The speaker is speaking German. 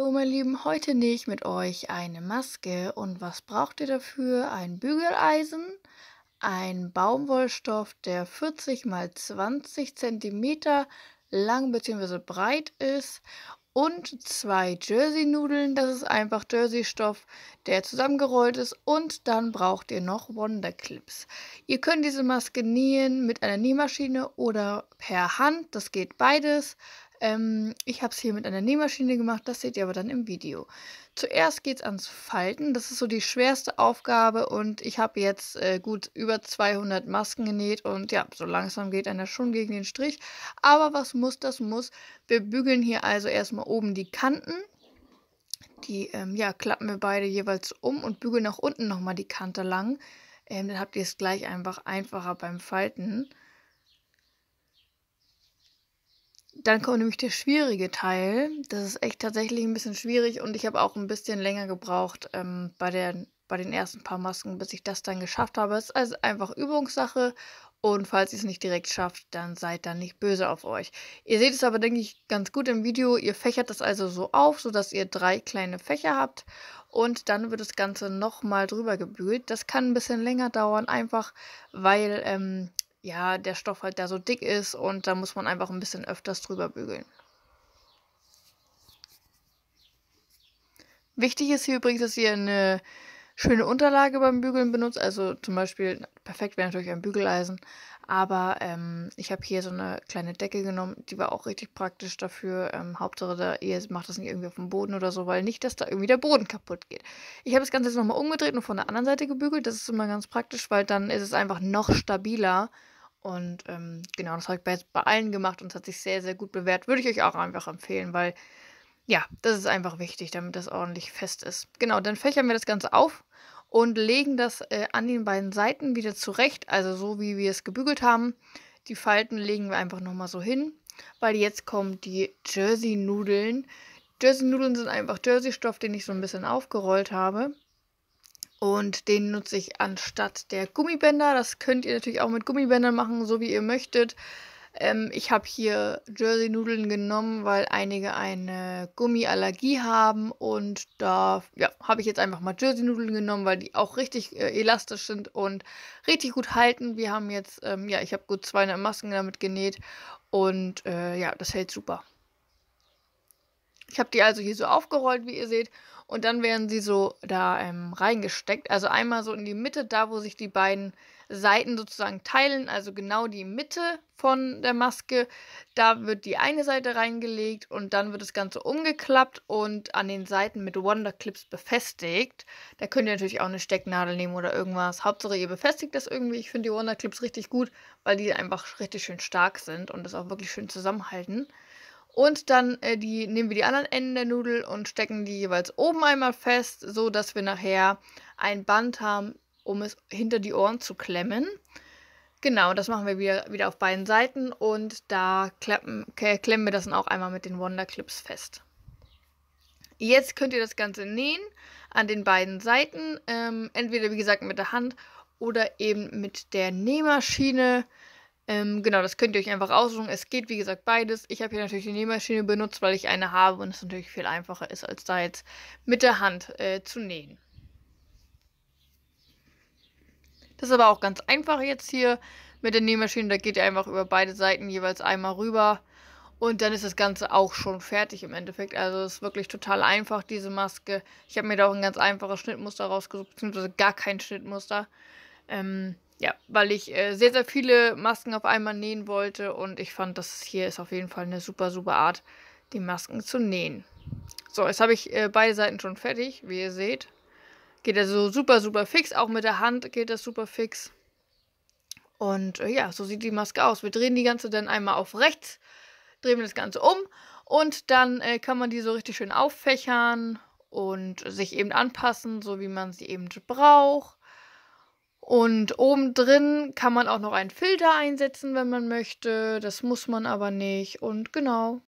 Hallo meine Lieben, heute nähe ich mit euch eine Maske und was braucht ihr dafür? Ein Bügeleisen, ein Baumwollstoff, der 40 x 20 cm lang bzw. breit ist und zwei Jersey-Nudeln, das ist einfach Jersey-Stoff, der zusammengerollt ist und dann braucht ihr noch Wonderclips. Ihr könnt diese Maske nähen mit einer Nähmaschine oder per Hand, das geht beides. Ähm, ich habe es hier mit einer Nähmaschine gemacht, das seht ihr aber dann im Video. Zuerst geht es ans Falten, das ist so die schwerste Aufgabe und ich habe jetzt äh, gut über 200 Masken genäht und ja, so langsam geht einer schon gegen den Strich. Aber was muss, das muss. Wir bügeln hier also erstmal oben die Kanten. Die ähm, ja, klappen wir beide jeweils um und bügeln nach unten nochmal die Kante lang. Ähm, dann habt ihr es gleich einfach einfacher beim Falten. dann kommt nämlich der schwierige Teil. Das ist echt tatsächlich ein bisschen schwierig und ich habe auch ein bisschen länger gebraucht ähm, bei, der, bei den ersten paar Masken, bis ich das dann geschafft habe. Es ist also einfach Übungssache und falls ihr es nicht direkt schafft, dann seid dann nicht böse auf euch. Ihr seht es aber, denke ich, ganz gut im Video. Ihr fächert das also so auf, sodass ihr drei kleine Fächer habt. Und dann wird das Ganze nochmal drüber gebügelt. Das kann ein bisschen länger dauern, einfach weil ähm, ja, der Stoff halt da so dick ist und da muss man einfach ein bisschen öfters drüber bügeln. Wichtig ist hier übrigens, dass ihr eine schöne Unterlage beim Bügeln benutzt. Also zum Beispiel, perfekt wäre natürlich ein Bügeleisen. Aber ähm, ich habe hier so eine kleine Decke genommen, die war auch richtig praktisch dafür. Ähm, Hauptsache, da, ihr macht das nicht irgendwie auf dem Boden oder so, weil nicht, dass da irgendwie der Boden kaputt geht. Ich habe das Ganze jetzt nochmal umgedreht und von der anderen Seite gebügelt. Das ist immer ganz praktisch, weil dann ist es einfach noch stabiler und ähm, genau, das habe ich bei, bei allen gemacht und es hat sich sehr, sehr gut bewährt. Würde ich euch auch einfach empfehlen, weil ja, das ist einfach wichtig, damit das ordentlich fest ist. Genau, dann fächern wir das Ganze auf und legen das äh, an den beiden Seiten wieder zurecht, also so wie wir es gebügelt haben. Die Falten legen wir einfach nochmal so hin, weil jetzt kommen die Jersey-Nudeln. Jersey-Nudeln sind einfach Jersey-Stoff, den ich so ein bisschen aufgerollt habe. Und den nutze ich anstatt der Gummibänder. Das könnt ihr natürlich auch mit Gummibändern machen, so wie ihr möchtet. Ähm, ich habe hier Jersey-Nudeln genommen, weil einige eine Gummiallergie haben. Und da ja, habe ich jetzt einfach mal Jersey-Nudeln genommen, weil die auch richtig äh, elastisch sind und richtig gut halten. Wir haben jetzt, ähm, ja, ich habe gut 200 Masken damit genäht. Und äh, ja, das hält super. Ich habe die also hier so aufgerollt, wie ihr seht und dann werden sie so da ähm, reingesteckt. Also einmal so in die Mitte, da wo sich die beiden Seiten sozusagen teilen. Also genau die Mitte von der Maske. Da wird die eine Seite reingelegt und dann wird das Ganze umgeklappt und an den Seiten mit Wonderclips befestigt. Da könnt ihr natürlich auch eine Stecknadel nehmen oder irgendwas. Hauptsache ihr befestigt das irgendwie. Ich finde die Wonderclips richtig gut, weil die einfach richtig schön stark sind und das auch wirklich schön zusammenhalten. Und dann äh, die, nehmen wir die anderen Enden der Nudel und stecken die jeweils oben einmal fest, so dass wir nachher ein Band haben, um es hinter die Ohren zu klemmen. Genau, das machen wir wieder, wieder auf beiden Seiten und da klappen, klemmen wir das dann auch einmal mit den Wonder Clips fest. Jetzt könnt ihr das Ganze nähen an den beiden Seiten, ähm, entweder wie gesagt mit der Hand oder eben mit der Nähmaschine. Ähm, genau, das könnt ihr euch einfach aussuchen. Es geht, wie gesagt, beides. Ich habe hier natürlich die Nähmaschine benutzt, weil ich eine habe und es natürlich viel einfacher ist, als da jetzt mit der Hand äh, zu nähen. Das ist aber auch ganz einfach jetzt hier mit der Nähmaschine. Da geht ihr einfach über beide Seiten jeweils einmal rüber. Und dann ist das Ganze auch schon fertig im Endeffekt. Also es ist wirklich total einfach, diese Maske. Ich habe mir da auch ein ganz einfaches Schnittmuster rausgesucht, beziehungsweise gar kein Schnittmuster. Ähm, ja, weil ich äh, sehr, sehr viele Masken auf einmal nähen wollte und ich fand, das hier ist auf jeden Fall eine super, super Art, die Masken zu nähen. So, jetzt habe ich äh, beide Seiten schon fertig, wie ihr seht. Geht also super, super fix. Auch mit der Hand geht das super fix. Und äh, ja, so sieht die Maske aus. Wir drehen die ganze dann einmal auf rechts, drehen das Ganze um und dann äh, kann man die so richtig schön auffächern und sich eben anpassen, so wie man sie eben braucht. Und oben drin kann man auch noch einen Filter einsetzen, wenn man möchte. Das muss man aber nicht. Und genau.